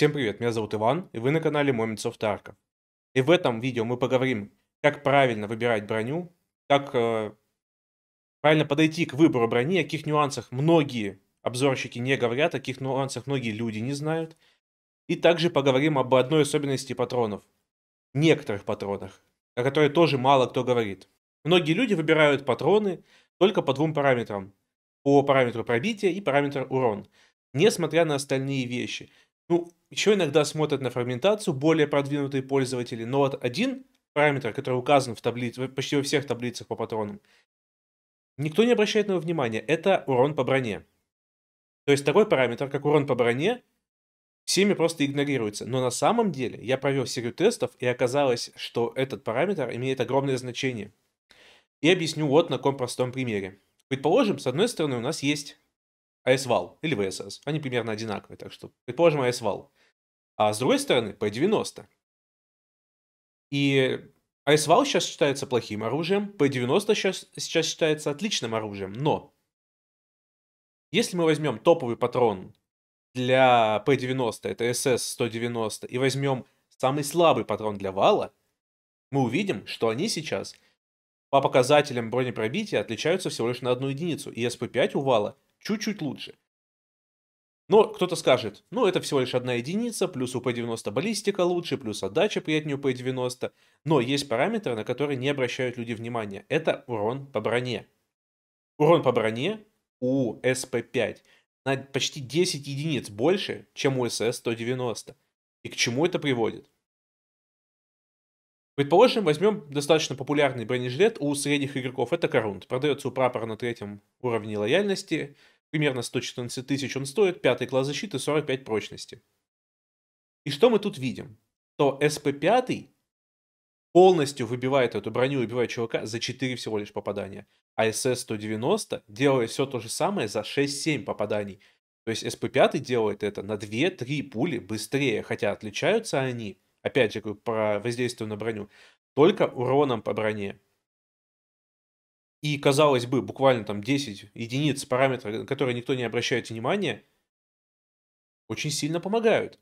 Всем привет, меня зовут Иван, и вы на канале Moments of Tarkov. И в этом видео мы поговорим, как правильно выбирать броню, как э, правильно подойти к выбору брони, о каких нюансах многие обзорщики не говорят, о каких нюансах многие люди не знают. И также поговорим об одной особенности патронов, некоторых патронах, о которой тоже мало кто говорит. Многие люди выбирают патроны только по двум параметрам. По параметру пробития и параметру урон. Несмотря на остальные вещи. Ну, еще иногда смотрят на фрагментацию более продвинутые пользователи, но вот один параметр, который указан в таблице, почти во всех таблицах по патронам, никто не обращает на него внимания, это урон по броне. То есть такой параметр, как урон по броне, всеми просто игнорируется. Но на самом деле я провел серию тестов, и оказалось, что этот параметр имеет огромное значение. И объясню вот на каком простом примере. Предположим, с одной стороны у нас есть as а или VSS. Они примерно одинаковые, так что предположим as а а с другой стороны P90. И ISVAL сейчас считается плохим оружием, P90 сейчас, сейчас считается отличным оружием, но если мы возьмем топовый патрон для P90, это SS-190, и возьмем самый слабый патрон для вала, мы увидим, что они сейчас по показателям бронепробития отличаются всего лишь на одну единицу, и SP5 у вала чуть-чуть лучше. Но кто-то скажет, ну это всего лишь одна единица, плюс у P90 баллистика лучше, плюс отдача приятнее у P90. Но есть параметры, на которые не обращают люди внимания. Это урон по броне. Урон по броне у SP5 на почти 10 единиц больше, чем у SS190. И к чему это приводит? Предположим, возьмем достаточно популярный бронежилет у средних игроков. Это Корунд. Продается у прапора на третьем уровне лояльности – Примерно 114 тысяч он стоит, пятый класс защиты, 45 прочности. И что мы тут видим? То СП-5 полностью выбивает эту броню, убивает чувака за 4 всего лишь попадания. А СС-190 делает все то же самое за 6-7 попаданий. То есть СП-5 делает это на 2-3 пули быстрее, хотя отличаются они, опять же, про воздействие на броню, только уроном по броне и, казалось бы, буквально там 10 единиц параметров, на которые никто не обращает внимания, очень сильно помогают.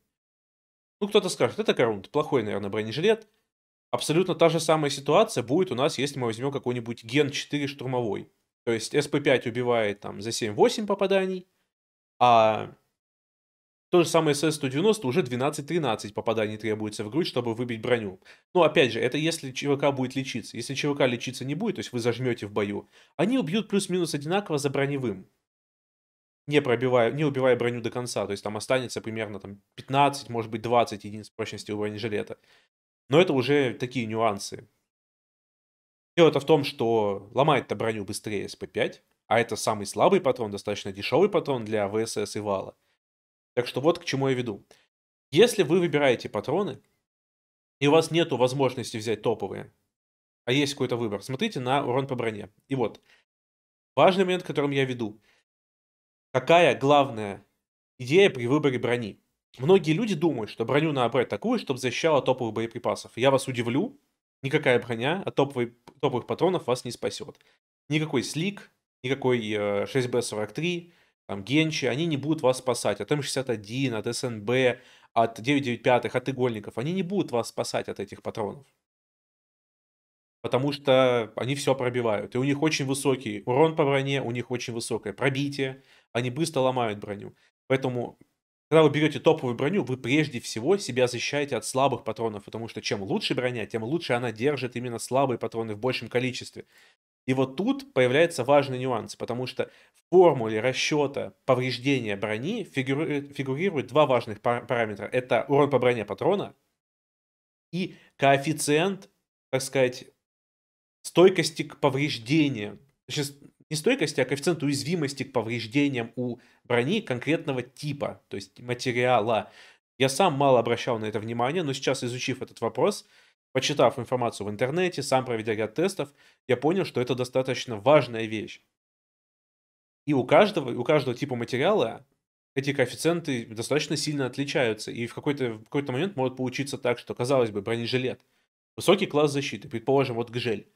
Ну, кто-то скажет, это Корунд, плохой, наверное, бронежилет. Абсолютно та же самая ситуация будет у нас, если мы возьмем какой-нибудь ген 4 штурмовой. То есть СП-5 убивает там за 7-8 попаданий, а то же самое с С-190 уже 12-13 попаданий требуется в грудь, чтобы выбить броню. Но опять же, это если ЧВК будет лечиться. Если ЧВК лечиться не будет, то есть вы зажмете в бою, они убьют плюс-минус одинаково за броневым. Не пробивая, не убивая броню до конца. То есть там останется примерно там, 15, может быть 20 единиц прочности у бронежилета. Но это уже такие нюансы. Дело-то в том, что ломает-то броню быстрее СП-5, а это самый слабый патрон, достаточно дешевый патрон для ВСС и вала. Так что вот к чему я веду. Если вы выбираете патроны, и у вас нету возможности взять топовые, а есть какой-то выбор, смотрите на урон по броне. И вот, важный момент, к которому я веду. Какая главная идея при выборе брони? Многие люди думают, что броню надо брать такую, чтобы защищала топовых боеприпасов. Я вас удивлю, никакая броня от топовых, топовых патронов вас не спасет. Никакой слик, никакой 6B43, э, там, Генчи, они не будут вас спасать от М61, от СНБ, от 995, от игольников. Они не будут вас спасать от этих патронов. Потому что они все пробивают. И у них очень высокий урон по броне, у них очень высокое пробитие. Они быстро ломают броню. Поэтому, когда вы берете топовую броню, вы прежде всего себя защищаете от слабых патронов. Потому что чем лучше броня, тем лучше она держит именно слабые патроны в большем количестве. И вот тут появляется важный нюанс, потому что в формуле расчета повреждения брони э, фигурируют два важных параметра. Это урон по броне патрона и коэффициент, так сказать, стойкости к повреждениям. Сейчас не стойкости, а коэффициент уязвимости к повреждениям у брони конкретного типа, то есть материала. Я сам мало обращал на это внимание, но сейчас, изучив этот вопрос, Почитав информацию в интернете, сам проведя ряд тестов, я понял, что это достаточно важная вещь. И у каждого, у каждого типа материала эти коэффициенты достаточно сильно отличаются. И в какой-то в какой момент может получиться так, что, казалось бы, бронежилет. Высокий класс защиты, предположим, вот гжель.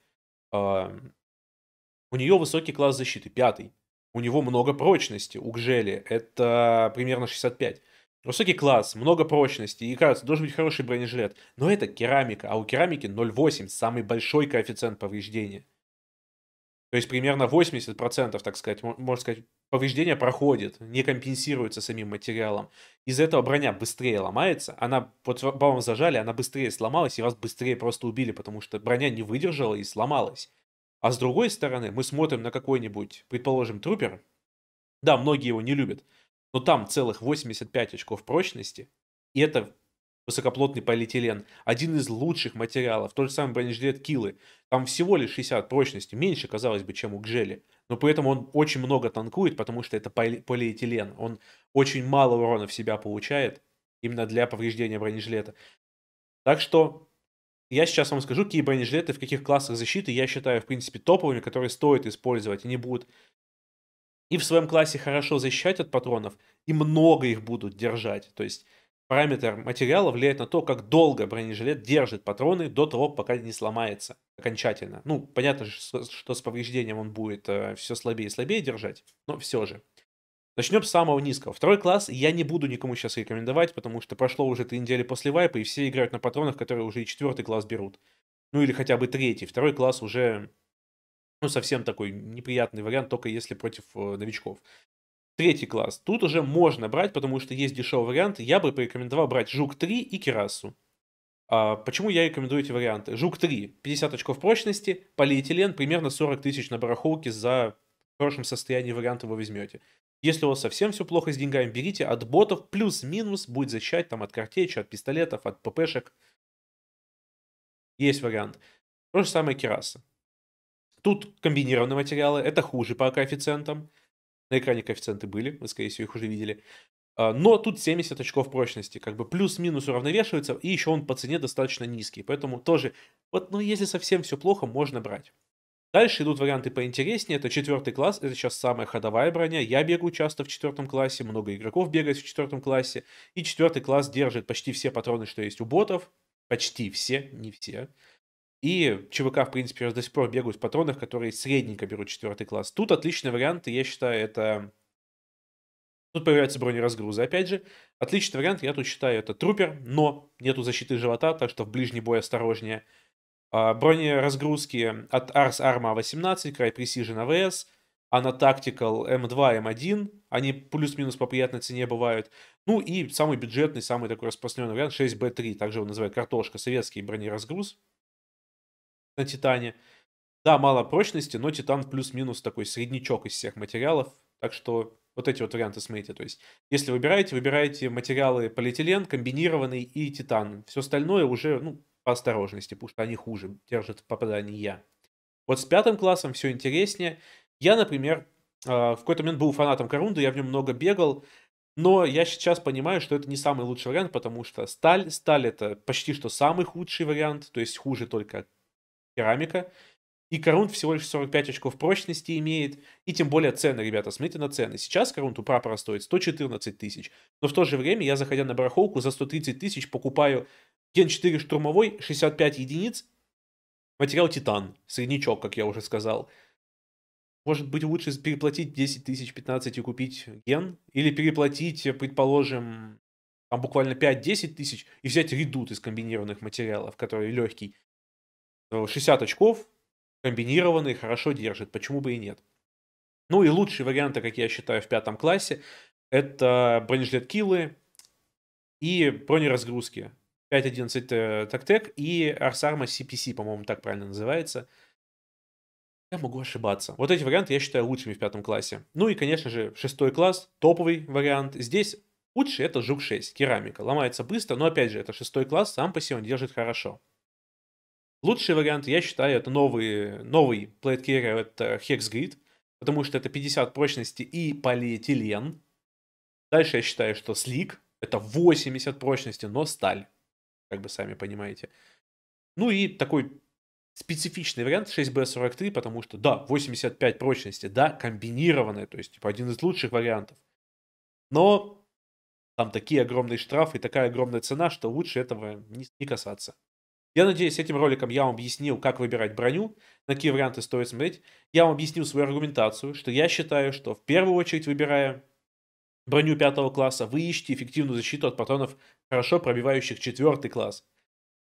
Э, у нее высокий класс защиты, пятый. У него много прочности, у гжели, это примерно 65. Высокий класс, много прочности, и кажется, должен быть хороший бронежилет. Но это керамика, а у керамики 0,8, самый большой коэффициент повреждения. То есть примерно 80%, так сказать, можно сказать, повреждения проходит, не компенсируется самим материалом. Из-за этого броня быстрее ломается, она под вам зажали, она быстрее сломалась, и вас быстрее просто убили, потому что броня не выдержала и сломалась. А с другой стороны, мы смотрим на какой-нибудь, предположим, трупер, да, многие его не любят, но там целых 85 очков прочности, и это высокоплотный полиэтилен, один из лучших материалов, тот же самый бронежилет Килы, там всего лишь 60 прочности, меньше, казалось бы, чем у Гжели, но при этом он очень много танкует, потому что это полиэтилен, он очень мало урона в себя получает, именно для повреждения бронежилета. Так что я сейчас вам скажу, какие бронежилеты в каких классах защиты я считаю, в принципе, топовыми, которые стоит использовать. Они будут и в своем классе хорошо защищать от патронов, и много их будут держать. То есть параметр материала влияет на то, как долго бронежилет держит патроны до того, пока не сломается окончательно. Ну, понятно, что с повреждением он будет э, все слабее и слабее держать, но все же. Начнем с самого низкого. Второй класс я не буду никому сейчас рекомендовать, потому что прошло уже три недели после вайпа, и все играют на патронах, которые уже и четвертый класс берут. Ну или хотя бы третий. Второй класс уже ну, совсем такой неприятный вариант, только если против э, новичков. Третий класс. Тут уже можно брать, потому что есть дешевый вариант. Я бы порекомендовал брать Жук 3 и Керасу. А почему я рекомендую эти варианты? Жук 3, 50 очков прочности, полиэтилен, примерно 40 тысяч на барахолке за хорошем состоянии вариант его возьмете. Если у вас совсем все плохо с деньгами, берите от ботов, плюс-минус будет защищать там от картечи, от пистолетов, от ППшек. Есть вариант. То же самое Кераса. Тут комбинированные материалы, это хуже по коэффициентам. На экране коэффициенты были, вы, скорее всего, их уже видели. А, но тут 70 очков прочности, как бы плюс-минус уравновешивается, и еще он по цене достаточно низкий. Поэтому тоже, вот, ну, если совсем все плохо, можно брать. Дальше идут варианты поинтереснее. Это четвертый класс, это сейчас самая ходовая броня. Я бегаю часто в четвертом классе, много игроков бегает в четвертом классе. И четвертый класс держит почти все патроны, что есть у ботов. Почти все, не все. И ЧВК, в принципе, до сих пор бегают в патронах, которые средненько берут четвертый класс. Тут отличный вариант, я считаю, это... Тут появляются бронеразгрузы, опять же. Отличный вариант, я тут считаю, это трупер, но нету защиты живота, так что в ближний бой осторожнее. А, бронеразгрузки от Арс Арма 18, Край Precision АВС, на Tactical М2, М1, они плюс-минус по приятной цене бывают. Ну и самый бюджетный, самый такой распространенный вариант 6Б3, также его называют картошка, советский бронеразгруз, на Титане. Да, мало прочности, но Титан плюс-минус такой среднячок из всех материалов. Так что вот эти вот варианты смотрите. То есть, если выбираете, выбирайте материалы полиэтилен, комбинированный и титан. Все остальное уже, ну, по осторожности, потому что они хуже держат попадание. Вот с пятым классом все интереснее. Я, например, а, в какой-то момент был фанатом Корунда, я в нем много бегал. Но я сейчас понимаю, что это не самый лучший вариант, потому что сталь, сталь это почти что самый худший вариант, то есть хуже только керамика. И Корунт всего лишь 45 очков прочности имеет. И тем более цены, ребята, смотрите на цены. Сейчас Корунт у прапора стоит 114 тысяч. Но в то же время я, заходя на барахолку, за 130 тысяч покупаю Ген 4 штурмовой, 65 единиц, материал Титан, среднячок, как я уже сказал. Может быть, лучше переплатить 10 тысяч, 15 и купить ген? Или переплатить, предположим, там буквально 5-10 тысяч и взять редут из комбинированных материалов, который легкий, 60 э, очков, комбинированный, хорошо держит, почему бы и нет. Ну и лучшие варианты, как я считаю, в пятом классе, это бронежилет килы и бронеразгрузки. 5.11 э, Тактек и Арсарма CPC, по-моему, так правильно называется. Я могу ошибаться. Вот эти варианты я считаю лучшими в пятом классе. Ну и, конечно же, шестой класс, топовый вариант. Здесь лучше это Жук 6, керамика. Ломается быстро, но опять же, это шестой класс, сам по себе он держит хорошо. Лучший вариант, я считаю, это новый, новый Plate Carrier, это HexGrid, потому что это 50 прочности и полиэтилен. Дальше я считаю, что Слик это 80 прочности, но сталь, как бы сами понимаете. Ну и такой специфичный вариант 6B43, потому что, да, 85 прочности, да, комбинированная, то есть, типа, один из лучших вариантов. Но там такие огромные штрафы и такая огромная цена, что лучше этого не, не касаться. Я надеюсь, этим роликом я вам объяснил, как выбирать броню, на какие варианты стоит смотреть. Я вам объяснил свою аргументацию, что я считаю, что в первую очередь, выбирая броню пятого класса, вы ищете эффективную защиту от патронов, хорошо пробивающих четвертый класс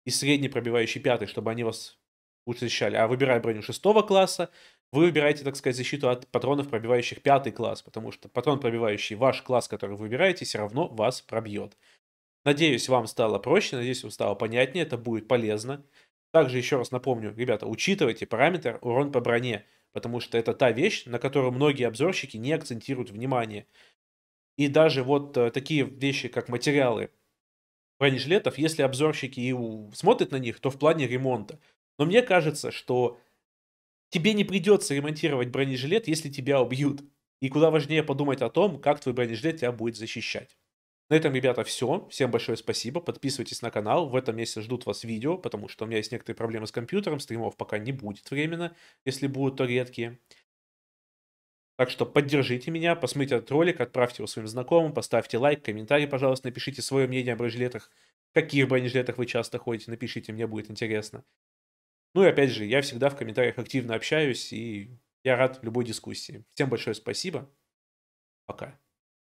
и средний пробивающий пятый, чтобы они вас лучше защищали. А выбирая броню шестого класса, вы выбираете, так сказать, защиту от патронов, пробивающих пятый класс, потому что патрон, пробивающий ваш класс, который вы выбираете, все равно вас пробьет. Надеюсь, вам стало проще, надеюсь, вам стало понятнее, это будет полезно. Также еще раз напомню, ребята, учитывайте параметр урон по броне, потому что это та вещь, на которую многие обзорщики не акцентируют внимание. И даже вот э, такие вещи, как материалы бронежилетов, если обзорщики и смотрят на них, то в плане ремонта. Но мне кажется, что тебе не придется ремонтировать бронежилет, если тебя убьют. И куда важнее подумать о том, как твой бронежилет тебя будет защищать. На этом, ребята, все. Всем большое спасибо. Подписывайтесь на канал. В этом месяце ждут вас видео, потому что у меня есть некоторые проблемы с компьютером. Стримов пока не будет временно. Если будут, то редкие. Так что поддержите меня, посмотрите этот ролик, отправьте его своим знакомым, поставьте лайк, комментарий, пожалуйста, напишите свое мнение о бронежилетах, в каких бронежилетах вы часто ходите, напишите, мне будет интересно. Ну и опять же, я всегда в комментариях активно общаюсь, и я рад любой дискуссии. Всем большое спасибо. Пока.